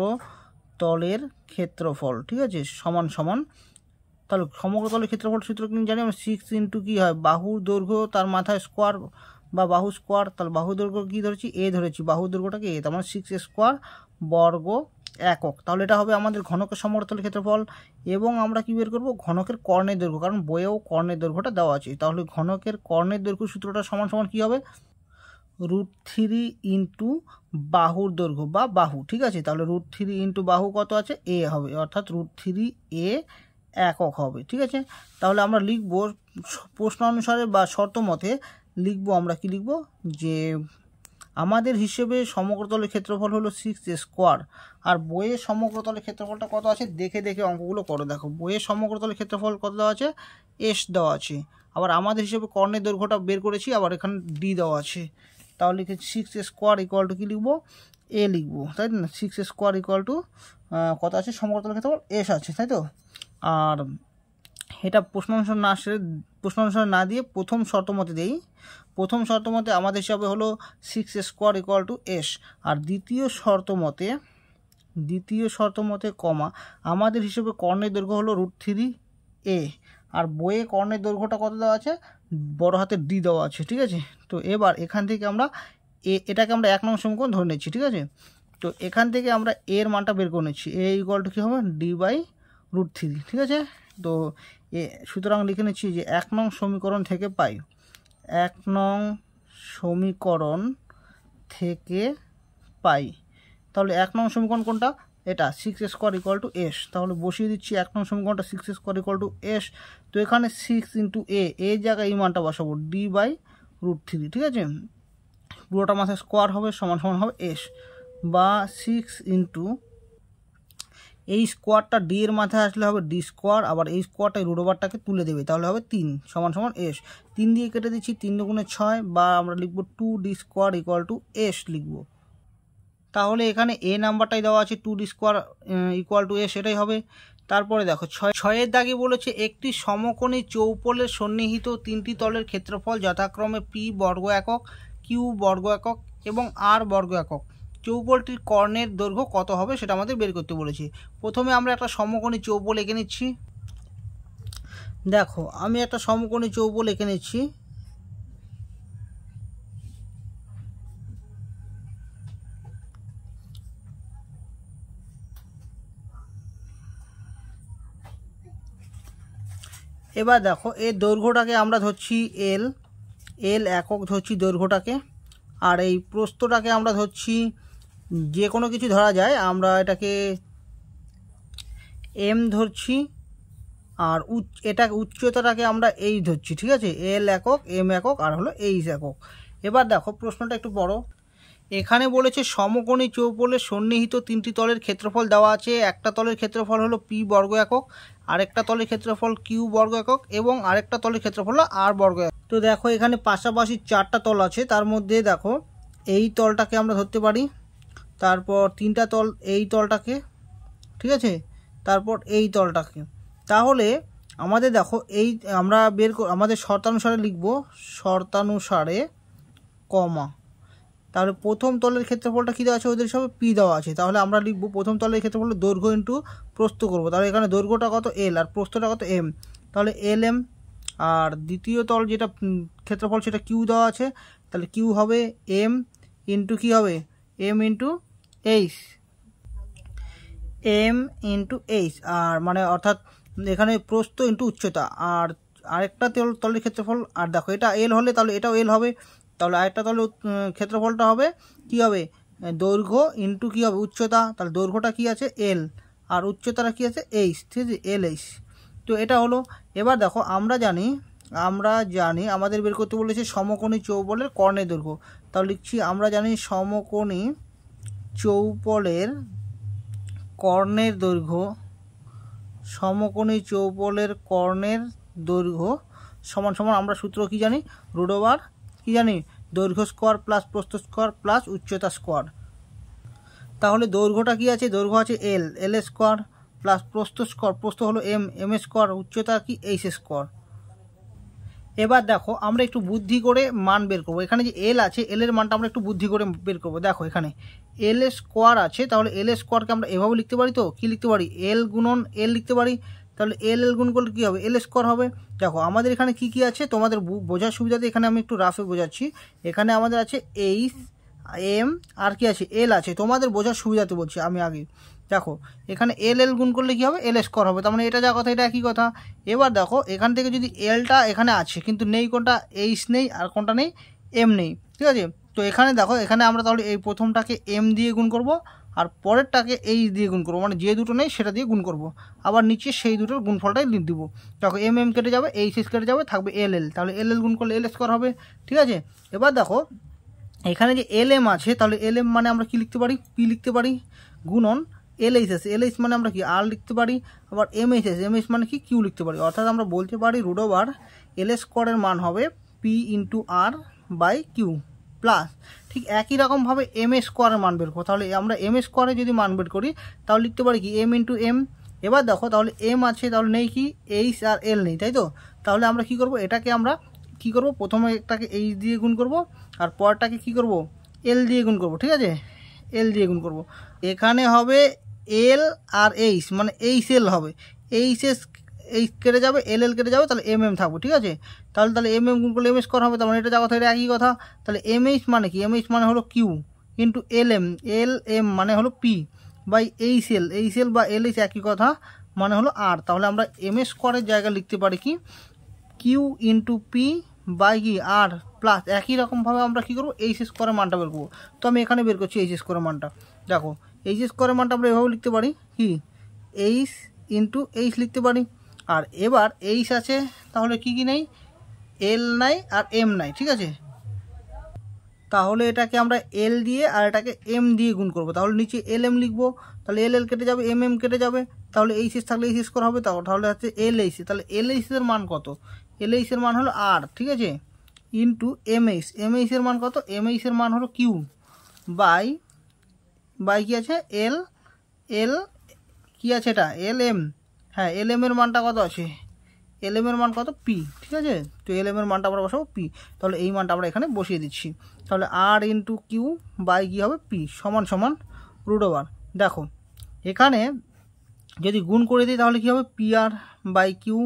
তলের ক্ষেত্রফল ঠিক আছে সমান সমান তাহলে সমগ্র তলের ক্ষেত্রফল সূত্র কিন্তু জানি আমরা সিক্স ইন্টু কী হয় বাহুর দৈর্ঘ্য তার মাথায় স্কোয়ার বা বাহু স্কোয়ার তাহলে বাহু দৈর্ঘ্য কী ধরেছি এ ধরেছি বাহু দৈর্ঘ্যটাকে এ তার মানে সিক্স স্কোয়ার বর্গ একক তাহলে এটা হবে আমাদের ঘনকের সমর্থল ক্ষেত্রফল এবং আমরা কী বের করবো ঘনকের কর্ণের দৈর্ঘ্য কারণ বইয়েও কর্ণের দৈর্ঘ্যটা দেওয়া আছে তাহলে ঘনকের কর্ণের দৈর্ঘ্য সূত্রটা সমান সমান কী হবে রুট থ্রি ইন্টু বাহুর দৈর্ঘ্য বা বাহু ঠিক আছে তাহলে রুট থ্রি ইন্টু বাহু কত আছে এ হবে অর্থাৎ রুট থ্রি এ একক হবে ঠিক আছে তাহলে আমরা লিখব প্রশ্ন অনুসারে বা শর্ত মতে লিখবো আমরা কি লিখব যে আমাদের হিসেবে সমগ্রতলের ক্ষেত্রফল হলো সিক্স স্কোয়ার আর বইয়ের সমগ্রতলের ক্ষেত্রফলটা কত আছে দেখে দেখে অঙ্কগুলো করে দেখো বইয়ের সমগ্রতলের ক্ষেত্রফল কত দেওয়া আছে এস দেওয়া আছে আবার আমাদের হিসেবে কর্ণের দৈর্ঘ্যটা বের করেছি আবার এখানে ডি দেওয়া আছে তাহলে সিক্স স্কোয়ার ইকুয়াল টু কী লিখবো এ লিখবো তাই না সিক্স স্কোয়ার ইকুয়াল টু কত আছে সমগ্রতলের ক্ষেত্রফল এস আছে তাই তো আর এটা প্রশ্ন অনুসার না আসে প্রশ্ন অনুসার না দিয়ে প্রথম শর্ত মতে দেই প্রথম শর্ত মতে আমাদের হিসাবে হলো six square equal to s আর দ্বিতীয় শর্ত মতে দ্বিতীয় শর্ত মতে কমা আমাদের হিসেবে কর্ণের দৈর্ঘ্য হলো রুট থ্রি এ আর বইয়ে কর্ণের দৈর্ঘ্যটা কত দেওয়া আছে বড় হাতের ডি দেওয়া আছে ঠিক আছে তো এবার এখান থেকে আমরা এ এটাকে আমরা এক নং সমীকরণ ধরে নিচ্ছি ঠিক আছে তো এখান থেকে আমরা এর মানটা বের করে নিচ্ছি এ ইকোয়াল টু কী হবে ডি বাই রুট থ্রি ঠিক আছে তো এ সুতরাং লিখে নিচ্ছি যে এক নং সমীকরণ থেকে পাই এক নং সমীকরণ থেকে পাই তাহলে এক নং সমীকরণ কোনটা এটা six square equal to s তাহলে বসিয়ে দিচ্ছি এক নং সমীকরণটা six square equal to s তো এখানে সিক্স ইন্টু এ এই জায়গায় এই মানটা বসাবো ডি বাই রুট থ্রি ঠিক আছে পুরোটা মাসে স্কোয়ার হবে সমান সমান হবে এস বা সিক্স ইন্টু এই স্কোয়ারটা ডি এর মাথায় আসলে হবে ডি স্কোয়ার আবার এই স্কোয়ারটা রুট ওভারটাকে তুলে দেবে তাহলে হবে তিন সমান সমান এস তিন দিয়ে কেটে দিচ্ছি তিন গুণে ছয় বা আমরা লিখবো two d square equal to s লিখবো তাহলে এখানে এ নাম্বারটাই দেওয়া আছে two d square equal to s এটাই হবে তারপরে দেখো ছয় ছয়ের দাগে বলেছে একটি সমকোণী চৌপলের সন্নিহিত তিনটি তলের ক্ষেত্রফল যথাক্রমে পি বর্গ একক কিউ বর্গ একক এবং আর বর্গ একক চৌবলটির কর্ণের দৈর্ঘ্য কত হবে সেটা আমাদের বের করতে বলেছি প্রথমে আমরা একটা সমকোণী চৌবল এঁকে নিচ্ছি দেখো আমি একটা সমকোণী চৌবল এঁকে নিচ্ছি এবার দেখো এর দৈর্ঘ্যটাকে আমরা ধরছি এল এল একক ধরছি দৈর্ঘ্যটাকে আর এই প্রস্তটাকে আমরা ধরছি যে কোনো কিছু ধরা যায় আমরা এটাকে এম ধরছি আর উচ্চ এটা উচ্চতাটাকে আমরা এই ধরছি ঠিক আছে এল একক এম একক আর হলো এইচ একক এবার দেখো প্রশ্নটা একটু বড় এখানে বলেছে সমকোণী চৌপলের সন্নিহিত তিনটি তলের ক্ষেত্রফল দেওয়া আছে একটা তলের ক্ষেত্রফল হলো পি বর্গ একক আরেকটা তলের ক্ষেত্রফল কিউ বর্গ একক এবং আরেকটা তলের ক্ষেত্রফল হলো আর বর্গ একক তো দেখো এখানে পাশাপাশি চারটা তল আছে তার মধ্যে দেখো এই তলটাকে আমরা ধরতে পারি তারপর তিনটা তল এই তলটাকে ঠিক আছে তারপর এই তলটাকে তাহলে আমাদের দেখো এই আমরা বের আমাদের শর্তানুসারে লিখব শর্তানুসারে কমা তাহলে প্রথম তলের ক্ষেত্রফলটা কী দেওয়া আছে ওদের সব পি দেওয়া আছে তাহলে আমরা লিখব প্রথম তলের ক্ষেত্রফল দৈর্ঘ্য ইন্টু প্রস্ত করবো তাহলে এখানে দৈর্ঘ্যটা কত এল আর প্রস্তটা কত এম তাহলে এল এম আর দ্বিতীয় তল যেটা ক্ষেত্রফল সেটা কিউ দেওয়া আছে তাহলে কিউ হবে এম ইন্টু কী হবে m into h m into h আর মানে অর্থাৎ এখানে প্রস্ত ইন্টু উচ্চতা আর আরেকটা তেল তলের ক্ষেত্রফল আর দেখো এটা এল হলে তাহলে এটাও এল হবে তাহলে আরেকটা তলের ক্ষেত্রফলটা হবে কি হবে দৈর্ঘ্য ইন্টু কী হবে উচ্চতা তাহলে দৈর্ঘ্যটা কি আছে এল আর উচ্চতাটা কি আছে এইচ ঠিক আছে এল এইচ তো এটা হলো এবার দেখো আমরা জানি আমরা জানি আমাদের বের করতে বলেছে সমকোণী চৌপলের কর্ণের দৈর্ঘ্য তাহলে লিখছি আমরা জানি সমকোণী চৌপলের কর্ণের দৈর্ঘ্য সমকোণী চৌপলের কর্ণের দৈর্ঘ্য সমান সমান আমরা সূত্র কি জানি রুডোবার কি কী জানি দৈর্ঘ্য স্কোয়ার প্লাস প্রস্থ স্কোয়ার প্লাস উচ্চতা স্কোয়ার তাহলে দৈর্ঘ্যটা কি আছে দৈর্ঘ্য আছে এল এল স্কোয়ার প্লাস প্রস্থ স্কোয়ার প্রস্থ হলো এম এম স্কোয়ার উচ্চতা কি এইচ স্কোয়ার এবার দেখো আমরা একটু বুদ্ধি করে মান বের করবো এখানে যে এল আছে এল এর মানটা আমরা একটু বুদ্ধি করে বের করবো দেখো এখানে এল এ স্কোয়ার আছে তাহলে এল এ স্কোয়ারকে আমরা এভাবে লিখতে পারি তো কী লিখতে পারি এল গুণন এল লিখতে পারি তাহলে এল এল গুণ করলে কী হবে এল স্কোয়ার হবে দেখো আমাদের এখানে কি কি আছে তোমাদের বোঝার সুবিধাতে এখানে আমি একটু রাফে বোঝাচ্ছি এখানে আমাদের আছে এইচ এম আর কি আছে এল আছে তোমাদের বোঝার সুবিধাতে বলছি আমি আগে দেখো এখানে এল এল গুণ করলে কী হবে এল স্কোয়ার হবে তার মানে এটা যা কথা এটা একই কথা এবার দেখো এখান থেকে যদি এলটা এখানে আছে কিন্তু নেই কোনটা এইচ নেই আর কোনটা নেই এম নেই ঠিক আছে তো এখানে দেখো এখানে আমরা তাহলে এই প্রথমটাকে এম দিয়ে গুণ করব আর পরেরটাকে এইচ দিয়ে গুণ করবো মানে যে দুটো নেই সেটা দিয়ে গুণ করব। আবার নিচে সেই দুটোর গুণফলটাই লিখ দেবো দেখো এম এম কেটে যাবে এইচ এস কেটে যাবে থাকবে এল এল তাহলে এল এল গুণ করলে এল স্কোয়ার হবে ঠিক আছে এবার দেখো এখানে যে এল এম আছে তাহলে এল এম মানে আমরা কি লিখতে পারি পি লিখতে পারি গুণন এল এলএইচ মানে আমরা কি আর লিখতে পারি আবার এমএইচএস এমএস মানে কি কিউ লিখতে পারি অর্থাৎ আমরা বলতে পারি রুড ওভার এল এস মান হবে p into r by q plus ঠিক একই রকমভাবে এম এ স্কোয়ারের মান বের করো তাহলে আমরা এম এ স্কোয়ারে যদি মান বের করি তাহলে লিখতে পারি কি এম ইন্টু এম এবার দেখো তাহলে এম আছে তাহলে নেই কি এইচ আর এল নেই তাই তো তাহলে আমরা কি করব এটাকে আমরা কি করব প্রথমে একটাকে এইচ দিয়ে গুণ করব আর পরটাকে কি করব এল দিয়ে গুণ করব ঠিক আছে এল দিয়ে গুণ করব এখানে হবে এল আর এইচ মানে এইচ এল হবে এইচ এস এইচ কেটে যাবে এল এল কেটে যাবে তাহলে এম এম থাকবো ঠিক আছে তাহলে তাহলে এম এম গুণ করলে এম এস করা হবে তার মানে এটা যা কথা এটা একই কথা তাহলে এম এইচ মানে কি এম এইচ মানে হলো কিউ কিন্তু এল এম এল এম মানে হলো p by h l h l বা এল এইচ একই কথা মানে হলো আর তাহলে আমরা এম এস করের জায়গায় লিখতে পারি কি কিউ ইন্টু পি বাই কি আর প্লাস একই রকমভাবে আমরা কী করবো এইচ এস স্কোয়ারের মানটা বের করবো তো আমি এখানে বের করছি এইচ এস স্কোয়ারের মানটা দেখো এইচ স্কোয়ারের মানটা আমরা এভাবে লিখতে পারি কি এইচ ইন্টু এইচ লিখতে পারি আর এবার এইচ আছে তাহলে কি কি নেই এল নাই আর এম নাই ঠিক আছে তাহলে এটাকে আমরা এল দিয়ে আর এটাকে এম দিয়ে গুণ করব তাহলে নিচে এল এম লিখবো তাহলে এল এল কেটে যাবে এম এম কেটে যাবে তাহলে এইচ এস থাকলে এইচ এস করা হবে তাহলে হচ্ছে এল এইচ তাহলে এল এইচ এর মান কত এল এইচের মান হলো আর ঠিক আছে into m h m h মান কত এম এইচ মান হলো কিউ বাই বাই কী আছে এল এল কী আছে এটা এল এম হ্যাঁ এল এম এর মানটা কত আছে এল এম এর মান কত পি ঠিক আছে তো এল এম এর মানটা আমরা বসাবো পি তাহলে এই মানটা আমরা এখানে বসিয়ে দিচ্ছি তাহলে আর ইন্টু কিউ বাই কী হবে পি সমান সমান রুট ওভার দেখো এখানে যদি গুণ করে দিই তাহলে কী হবে p r by q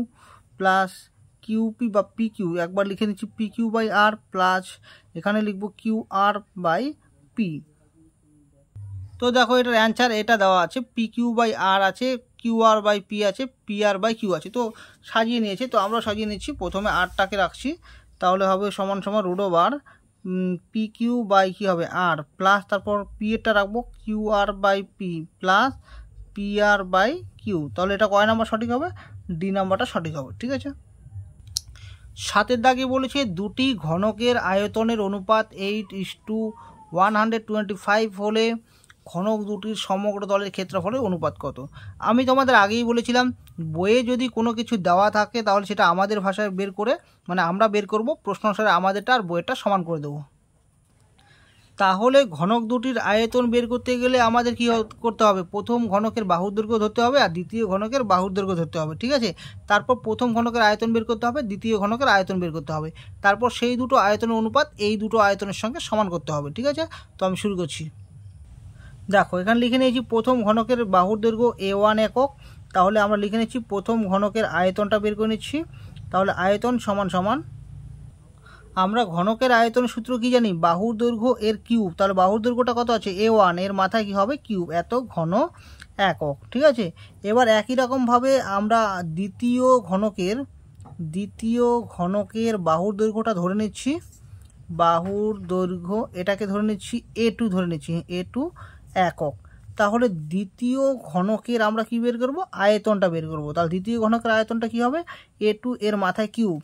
plus q p বা পি কিউ একবার লিখে নিচ্ছি p q by r plus এখানে লিখব কিউ আর বাই পি তো দেখো এটার অ্যান্সার এটা দেওয়া আছে পি কিউ বাই আর আছে কিউ আর বাই পি আছে পি আর বাই কিউ আছে তো সাজিয়ে নিয়েছে তো আমরা সাজিয়ে নিচ্ছি প্রথমে আরটাকে রাখছি তাহলে হবে সমান সমান root over p q by কী হবে আর প্লাস তারপর পি এরটা রাখবো q r by p plus p r by q তাহলে এটা কয় নাম্বার সঠিক হবে ডি নাম্বারটা সঠিক হবে ঠিক আছে সাতের দাগে বলেছে দুটি ঘনকের আয়তনের অনুপাত eight is two one hundred twenty five হলে ঘনক দুটির সমগ্র দলের ক্ষেত্রফলের অনুপাত কত আমি তোমাদের আগেই বলেছিলাম বইয়ে যদি কোনো কিছু দেওয়া থাকে তাহলে সেটা আমাদের ভাষায় বের করে মানে আমরা বের করব প্রশ্ন অনুসারে আমাদেরটা আর বইয়েরটা সমান করে দেবো তাহলে ঘনক দুটির আয়তন বের করতে গেলে আমাদের কী করতে হবে প্রথম ঘনকের বাহুর দৈর্ঘ্য ধরতে হবে আর দ্বিতীয় ঘনকের বাহুর দৈর্ঘ্য ধরতে হবে ঠিক আছে তারপর প্রথম ঘনকের আয়তন বের করতে হবে দ্বিতীয় ঘনকের আয়তন বের করতে হবে তারপর সেই দুটো আয়তনের অনুপাত এই দুটো আয়তনের সঙ্গে সমান করতে হবে ঠিক আছে তো আমি শুরু করছি দেখো এখানে লিখে নিয়েছি প্রথম ঘনকের বাহুর দৈর্ঘ্য এ ওয়ান একক তাহলে আমরা লিখে নিচ্ছি প্রথম ঘনকের আয়তনটা বের করে নিচ্ছি তাহলে আয়তন সমান সমান আমরা ঘনকের আয়তন সূত্র কি জানি বাহুর দৈর্ঘ্য এর কিউব তাহলে বাহুর দৈর্ঘ্যটা কত আছে এ ওয়ান এর মাথায় কি হবে কিউব এত ঘন একক ঠিক আছে এবার একই রকমভাবে আমরা দ্বিতীয় ঘনকের দ্বিতীয় ঘনকের বাহুর দৈর্ঘ্যটা ধরে নিচ্ছি বাহুর দৈর্ঘ্য এটাকে ধরে নিচ্ছি এ টু ধরে নিচ্ছি এ টু একক তাহলে দ্বিতীয় ঘনকের আমরা কি বের করব আয়তনটা বের করব তাহলে দ্বিতীয় ঘনকের আয়তনটা কি হবে এ টু এর মাথায় কিউব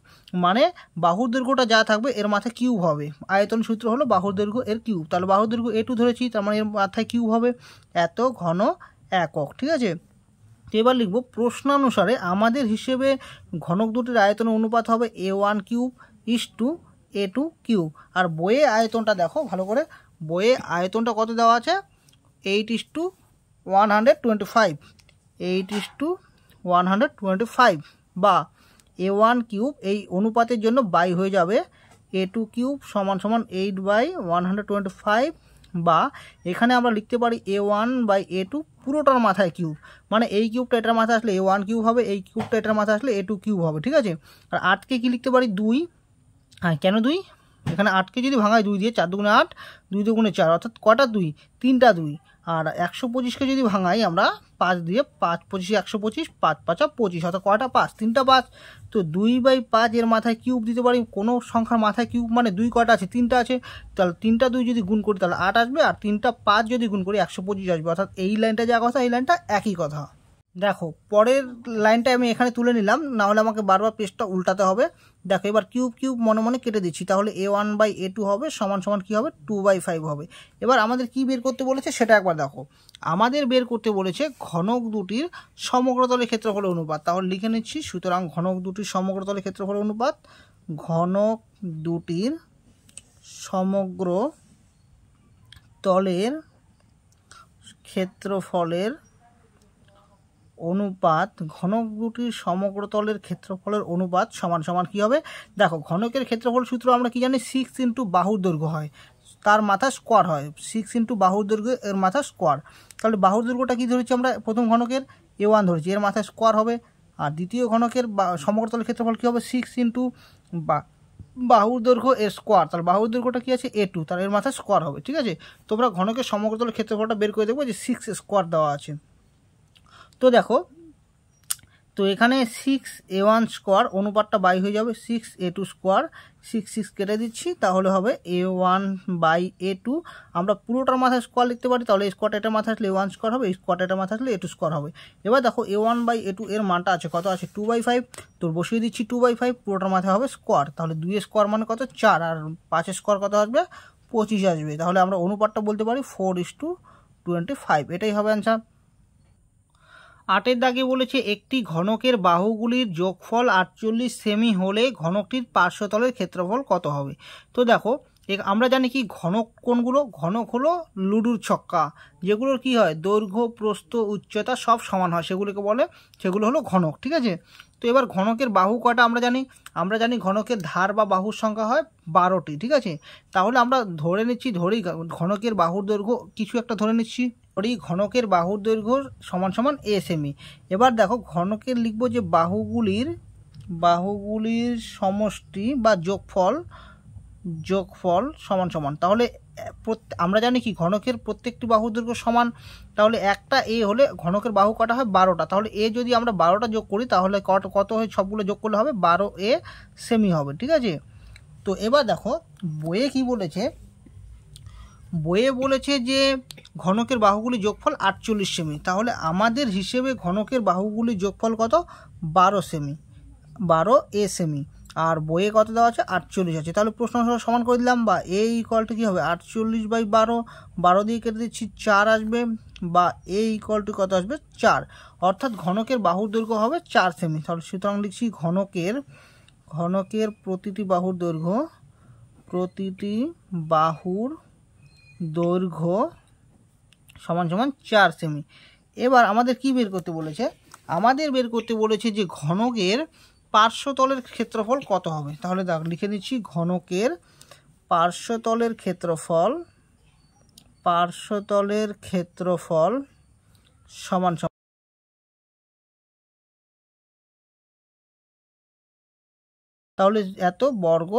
মানে বাহুর দৈর্ঘ্যটা যা থাকবে এর মাথায় কিউব হবে আয়তন সূত্র হলো বাহুর দৈর্ঘ্য এর কিউব তাহলে বাহুর দৈর্ঘ্য এ টু ধরেছি তার মানে এর মাথায় কিউব হবে এত ঘন একক ঠিক আছে এবার লিখব প্রশ্নানুসারে আমাদের হিসেবে ঘনক দুটির আয়তনের অনুপাত হবে a one cube is two a two cube আর বইয়ে আয়তনটা দেখো ভালো করে বইয়ে আয়তনটা কত দেওয়া আছে 8 is to 125 8 is to 125 বা এ ওয়ান কিউব এই অনুপাতের জন্য বাই হয়ে যাবে এ টু কিউব সমান সমান eight by one hundred twenty five বা এখানে আমরা লিখতে পারি a one by a two পুরোটার মাথায় কিউব মানে এই কিউবটা এটার মাথায় আসলে এ ওয়ান কিউব হবে এই কিউবটা এটার মাথায় আসলে এ টু কিউব হবে ঠিক আছে আর আটকে কি লিখতে পারি দুই হ্যাঁ কেন দুই এখানে আটকে যদি ভাঙায় দুই দিয়ে চার দুগুণে আট দুই দুগুণে চার অর্থাৎ কটা দুই তিনটা দুই আর একশো পঁচিশকে যদি ভাঙাই আমরা পাঁচ দিয়ে পাঁচ পঁচিশে একশো পঁচিশ পাঁচ পাঁচা পঁচিশ অর্থাৎ কটা পাঁচ তিনটা পাঁচ তো দুই বাই পাঁচ এর মাথায় কিউব দিতে পারি কোনো সংখ্যার মাথায় কিউব মানে দুই কটা আছে তিনটা আছে তাহলে তিনটা দুই যদি গুণ করি তাহলে আট আসবে আর তিনটা পাঁচ যদি গুণ করি একশো পঁচিশ আসবে অর্থাৎ এই লাইনটা যা কথা এই লাইনটা একই কথা দেখো পরের লাইনটা আমি এখানে তুলে নিলাম না হলে আমাকে বারবার পেজটা উল্টাতে হবে দেখো এবার কিউব কিউব মনে মনে কেটে দিচ্ছি তাহলে a one by a two হবে সমান সমান কী হবে টু বাই ফাইভ হবে এবার আমাদের কি বের করতে বলেছে সেটা একবার দেখো আমাদের বের করতে বলেছে ঘনক দুটির সমগ্রতলের ক্ষেত্রফল অনুপাত তাহলে লিখে নিচ্ছি সুতরাং ঘনক দুটির সমগ্রতলের ক্ষেত্রফল অনুপাত ঘনক দুটির সমগ্র তলের ক্ষেত্রফলের অনুপাত ঘনক দুটির সমগ্রতলের ক্ষেত্রফলের অনুপাত সমান সমান কী হবে দেখো ঘনকের ক্ষেত্রফল সূত্র আমরা কি জানি সিক্স ইন্টু বাহুর দৈর্ঘ্য হয় তার মাথা স্কোয়ার হয় সিক্স ইন্টু বাহুর দৈর্ঘ্য এর মাথা স্কোয়ার তাহলে বাহুর দৈর্ঘ্যটা কী ধরেছি আমরা প্রথম ঘনকের এ ওয়ান ধরেছি এর মাথা স্কোয়ার হবে আর দ্বিতীয় ঘনকের বা তলের ক্ষেত্রফল কী হবে সিক্স ইন্টু বা বাহুর দৈর্ঘ্য এর স্কোয়ার তাহলে বাহুর দৈর্ঘ্যটা কী আছে এ টু তাহলে এর মাথা স্কোয়ার হবে ঠিক আছে তোমরা ঘনকের সমগ্রতলের ক্ষেত্রফলটা বের করে দেবো যে সিক্স স্কোয়ার দেওয়া আছে তো দেখো তো এখানে সিক্স এ ওয়ান স্কোয়ার অনুপাতটা বাই হয়ে যাবে six a two square six six কেটে দিচ্ছি তাহলে হবে a one by a two আমরা পুরোটার মাথায় স্কোয়ার লিখতে পারি তাহলে স্কোয়ারটার মাথায় আসলে এ ওয়ান স্কোয়ার হবে স্কোয়ারটার মাথা আসলে এ টু স্কোয়ার হবে এবার দেখো a one by a two এর মানটা আছে কত আছে টু বাই ফাইভ তোর বসিয়ে দিচ্ছি টু বাই ফাইভ পুরোটার মাথায় হবে স্কোয়ার তাহলে দুই স্কোয়ার মানে কত চার আর পাঁচের স্কোয়ার কত আসবে পঁচিশ আসবে তাহলে আমরা অনুপাতটা বলতে পারি four is two twenty five এটাই হবে অ্যান্সার আটের দাগে বলেছে একটি ঘনকের বাহুগুলির যোগফল আটচল্লিশ সেমি হলে ঘনকটির পার্শ্বতলের ক্ষেত্রফল কত হবে তো দেখো আমরা জানি কি ঘনক কোনগুলো ঘনক হলো লুডুর ছক্কা যেগুলোর কি হয় দৈর্ঘ্য প্রস্থ উচ্চতা সব সমান হয় সেগুলোকে বলে সেগুলো হলো ঘনক ঠিক আছে তো এবার ঘনকের বাহু কটা আমরা জানি আমরা জানি ঘনকের ধার বা বাহুর সংখ্যা হয় বারোটি ঠিক আছে তাহলে আমরা ধরে নিচ্ছি ধরি ঘনকের বাহুর দৈর্ঘ্য কিছু একটা ধরে নিচ্ছি ধরি ঘনকের বাহুর দৈর্ঘ্য সমান সমান এসএমই এবার দেখো ঘনকের লিখব যে বাহুগুলির বাহুগুলির সমষ্টি বা যোগফল যোগফল সমান সমান তাহলে আমরা জানি কি ঘনকের প্রত্যেকটি বাহু দৈর্ঘ্য সমান তাহলে একটা এ হলে ঘনকের বাহু কটা হয় বারোটা তাহলে এ যদি আমরা বারোটা যোগ করি তাহলে কত কত হয়ে সবগুলো যোগ করলে হবে বারো এ সেমি হবে ঠিক আছে তো এবার দেখো বইয়ে কি বলেছে বইয়ে বলেছে যে ঘনকের বাহুগুলি যোগফল আটচল্লিশ সেমি তাহলে আমাদের হিসেবে ঘনকের বাহুগুলি যোগফল কত বারো সেমি বারো এ সেমি আর বইয়ে কত দেওয়া আছে আটচল্লিশ আছে তাহলে প্রশ্ন সমান করে দিলাম বা এই ইকলটি কী হবে আটচল্লিশ বাই বারো বারো দিয়ে কেটে দিচ্ছি চার আসবে বা এই ইকলটি কত আসবে চার অর্থাৎ ঘনকের বাহুর দৈর্ঘ্য হবে চার সেমি তাহলে সুতরাং লিখছি ঘনকের ঘনকের প্রতিটি বাহুর দৈর্ঘ্য প্রতিটি বাহুর দৈর্ঘ্য সমান সমান চার সেমি এবার আমাদের কি বের করতে বলেছে আমাদের বের করতে বলেছে যে ঘনকের পার্শ্বতলের ক্ষেত্রফল কত হবে তাহলে দেখ লিখে নিচ্ছি ঘনকের পার্শ্বতলের ক্ষেত্রফল পার্শ্বতলের ক্ষেত্রফল সমান সমান তাহলে এত বর্গ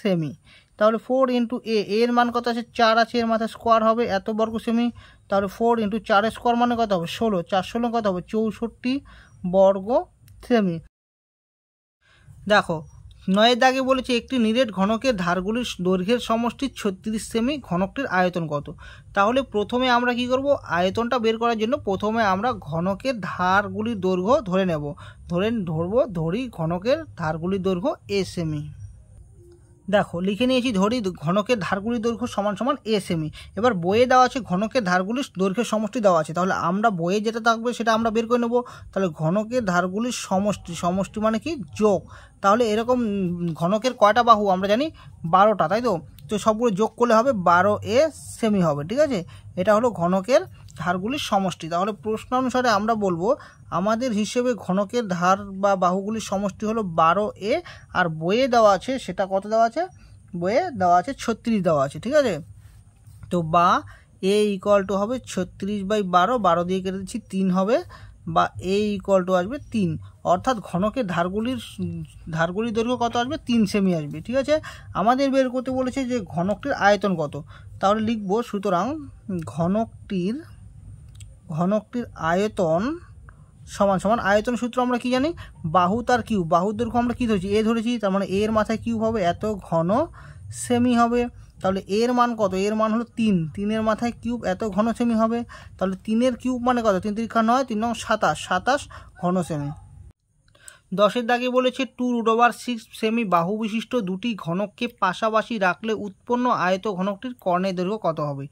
সেমি তাহলে ফোর ইন্টু এ এর মান কত আছে চার আছে এর মাথায় স্কোয়ার হবে এত বর্গ সেমি তাহলে ফোর ইন্টু চারের স্কোয়ার মানে কত হবে ষোলো চার ষোলো কত হবে চৌষট্টি বর্গ থেমি দেখো নয়ের দাগে বলেছে একটি নিরেট ঘনকের ধারগুলির দৈর্ঘ্যের সমষ্টি ছত্রিশ সেমি ঘনকটির আয়তন কত তাহলে প্রথমে আমরা কি করব আয়তনটা বের করার জন্য প্রথমে আমরা ঘনকের ধারগুলির দৈর্ঘ্য ধরে নেব ধরে ধরবো ধরি ঘনকের ধারগুলির দৈর্ঘ্য এ সেমি দেখো লিখে নিয়েছি ধরি ঘনকের ধারগুলির দৈর্ঘ্য সমান সমান এ সেমি এবার বইয়ে দেওয়া আছে ঘনকের ধারগুলির দৈর্ঘ্যের সমষ্টি দেওয়া আছে তাহলে আমরা বইয়ে যেটা থাকবে সেটা আমরা বের করে নেবো তাহলে ঘনকের ধারগুলির সমষ্টি সমষ্টি মানে কি যোগ তাহলে এরকম ঘনকের কয়টা বাহু আমরা জানি বারোটা তাই তো তো সবগুলো যোগ করলে হবে বারো এ সেমি হবে ঠিক আছে এটা হলো ঘনকের ধারগুলির সমষ্টি তাহলে প্রশ্ন অনুসারে আমরা বলবো আমাদের হিসেবে ঘনকের ধার বা বাহুগুলির সমষ্টি হলো বারো এ আর বইয়ে দেওয়া আছে সেটা কত দেওয়া আছে বইয়ে দেওয়া আছে ছত্রিশ দেওয়া আছে ঠিক আছে তো বা এ ইকুয়াল টু হবে ছত্রিশ বাই বারো বারো দিয়ে কেটে দিচ্ছি তিন হবে বা এ ইকুয়াল টু আসবে তিন অর্থাৎ ঘনকের ধারগুলির ধারগুলির দৈর্ঘ্য কত আসবে তিন সেমি আসবে ঠিক আছে আমাদের বের করতে বলেছে যে ঘনকটির আয়তন কত তাহলে লিখব সুতরাং ঘনকটির ঘনকটির আয়তন সমান সমান আয়তন সূত্র আমরা কি জানি বাহু তার কিউ বাহুর দৈর্ঘ্য আমরা কী ধরেছি এ ধরেছি তার মানে এর মাথায় কিউ হবে এত ঘন সেমি হবে তাহলে এর মান কত এর মান হলো তিন তিনের মাথায় কিউব এত ঘন সেমি হবে তাহলে তিনের কিউব মানে কত তিন তিরিক্ষা নয় তিন নং সাতাশ সাতাশ ঘন সেমি দশের দাগে বলেছে টু রুট ওভার সিক্স সেমি বাহু বিশিষ্ট দুটি ঘনককে পাশাপাশি রাখলে উৎপন্ন আয়ত ঘনকটির কর্ণের দৈর্ঘ্য কত হবে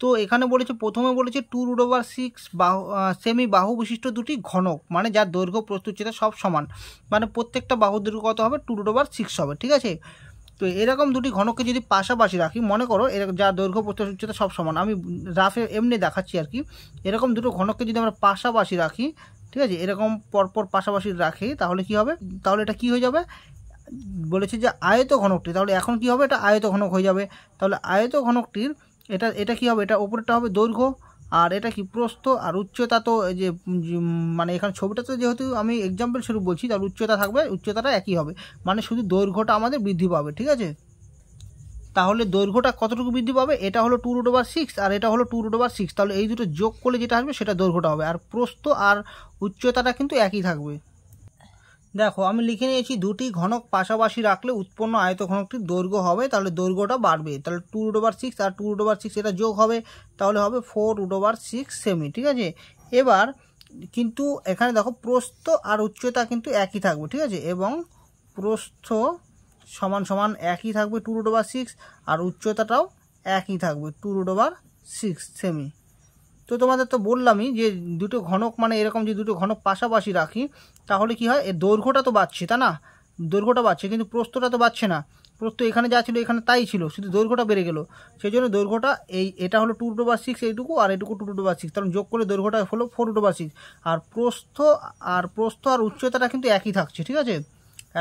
তো এখানে বলেছে প্রথমে বলেছে টু রুট ওভার সিক্স বাহু সেমি বাহু বিশিষ্ট দুটি ঘনক মানে যার দৈর্ঘ্য প্রস্তুত সেটা সব সমান মানে প্রত্যেকটা বাহু দৈর্ঘ্য কত হবে টু রুট ওভার সিক্স হবে ঠিক আছে তো এরকম দুটি ঘনককে যদি পাশাপাশি রাখি মনে করো এরকম যা দৈর্ঘ্য প্রস্তুত সব সমান আমি রাফে এমনি দেখাচ্ছি আর কি এরকম দুটো ঘনককে যদি আমরা পাশাপাশি রাখি ঠিক আছে এরকম পরপর পাশাপাশি রাখি তাহলে কি হবে তাহলে এটা কি হয়ে যাবে বলেছে যে আয়ত ঘনকটি তাহলে এখন কি হবে এটা আয়ত ঘনক হয়ে যাবে তাহলে আয়ত ঘনকটির এটা এটা কি হবে এটা ওপরটা হবে দৈর্ঘ্য আর এটা কি প্রস্থ আর উচ্চতা তো যে মানে এখানে ছবিটা তো যেহেতু আমি এক্সাম্পল স্বরূপ বলছি তার উচ্চতা থাকবে উচ্চতাটা একই হবে মানে শুধু দৈর্ঘ্যটা আমাদের বৃদ্ধি পাবে ঠিক আছে তাহলে দৈর্ঘ্যটা কতটুকু বৃদ্ধি পাবে এটা হলো টু রুট ওভার সিক্স আর এটা হলো টু রুট ওভার সিক্স তাহলে এই দুটো যোগ করলে যেটা আসবে সেটা দৈর্ঘ্যটা হবে আর প্রস্থ আর উচ্চতাটা কিন্তু একই থাকবে দেখো আমি লিখে নিয়েছি দুটি ঘনক পাশাপাশি রাখলে উৎপন্ন আয়ত ঘনকটির দৈর্ঘ্য হবে তাহলে দৈর্ঘ্যটা বাড়বে তাহলে টু রুট ওভার সিক্স আর টু রুট ওভার সিক্স এটা যোগ হবে তাহলে হবে ফোর রুট ওভার সিক্স সেমি ঠিক আছে এবার কিন্তু এখানে দেখো প্রস্থ আর উচ্চতা কিন্তু একই থাকবে ঠিক আছে এবং প্রস্থ সমান সমান একই থাকবে টু রুট ওভার সিক্স আর উচ্চতাটাও একই থাকবে টু রুট ওভার সিক্স সেমি তো তোমাদের তো বললামই যে দুটো ঘনক মানে এরকম যে দুটো ঘনক পাশাপাশি রাখি তাহলে কি হয় এর দৈর্ঘ্যটা তো বাড়ছে তা না দৈর্ঘ্যটা বাড়ছে কিন্তু প্রস্তটা তো বাড়ছে না প্রস্ত এখানে যা ছিল এখানে তাই ছিল শুধু দৈর্ঘ্যটা বেড়ে গেলো সেই জন্য দৈর্ঘ্যটা এই এটা হলো টু টু সিক্স এইটুকু আর এইটুকু টু টু বার সিক্স কারণ যোগ করে দৈর্ঘ্যটা হলো ফোর টু সিক্স আর প্রস্থ আর প্রস্থ আর উচ্চতাটা কিন্তু একই থাকছে ঠিক আছে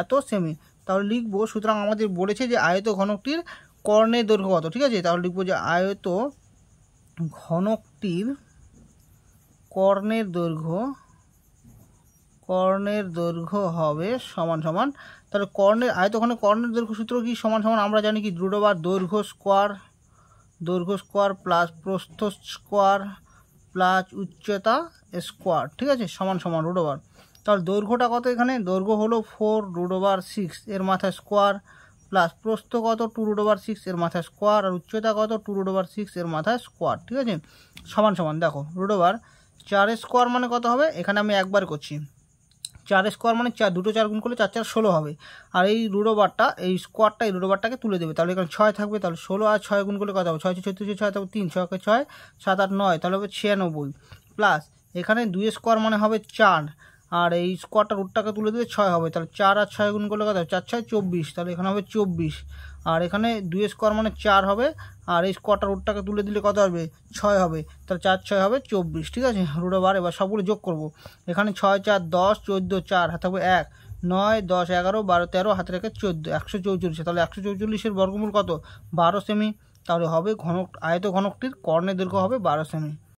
এত সেমি তাহলে লিখবো সুতরাং আমাদের বলেছে যে আয়ত ঘনকটির কর্ণের দৈর্ঘ্য কত ঠিক আছে তাহলে লিখবো যে আয়ত ঘনকটির কর্ণের দৈর্ঘ্য কর্ণের দৈর্ঘ্য হবে সমান সমান তাহলে কর্ণের তো ওখানে কর্ণের দৈর্ঘ্য সূত্র কি সমান সমান আমরা জানি কি দ্রুত বা দৈর্ঘ্য স্কোয়ার দৈর্ঘ্য স্কোয়ার প্লাস প্রস্থ স্কোয়ার প্লাস উচ্চতা স্কোয়ার ঠিক আছে সমান সমান রুডোবার তাহলে দৈর্ঘ্যটা কত এখানে দৈর্ঘ্য হলো ফোর রুডোবার সিক্স এর মাথায় স্কোয়ার প্লাস প্রস্থ কত টু রুট ওভার সিক্স এর মাথায় স্কোয়ার আর উচ্চতা কত টু রুট ওভার সিক্স এর মাথায় স্কোয়ার ঠিক আছে সমান সমান দেখো রুট ওভার চার স্কোয়ার মানে কত হবে এখানে আমি একবার করছি চার স্কোয়ার মানে চার দুটো চার গুণ করলে চার চার ষোলো হবে আর এই রুট ওভারটা এই স্কোয়ারটা এই রুট ওভারটাকে তুলে দেবে তাহলে এখানে ছয় থাকবে তাহলে ষোলো আর ছয় গুণ করলে কত হবে ছয় ছত্রিশে ছয় থাকবে তিন ছয়কে ছয় সাত আট নয় তাহলে হবে ছিয়ানব্বই প্লাস এখানে দুই স্কোয়ার মানে হবে চার আর এই স্কোয়ারটা রুটটাকে তুলে দিলে ছয় হবে তাহলে চার আর ছয় গুণ করলে কত হবে চার ছয় চব্বিশ তাহলে এখানে হবে চব্বিশ আর এখানে দুই স্কোয়ার মানে চার হবে আর এই স্কোয়ারটা রুটটাকে তুলে দিলে কত হবে ছয় হবে তাহলে চার ছয় হবে চব্বিশ ঠিক আছে রুটে বারে এবার সবগুলো যোগ করব এখানে ছয় চার দশ চোদ্দো চার হাতে হবে এক নয় দশ এগারো বারো তেরো হাতে রেখে চোদ্দো একশো চৌচল্লিশ তাহলে একশো চৌচল্লিশের বর্গমূল কত বারো সেমি তাহলে হবে ঘনক আয়ত ঘনকটির কর্ণের দৈর্ঘ্য হবে বারো সেমি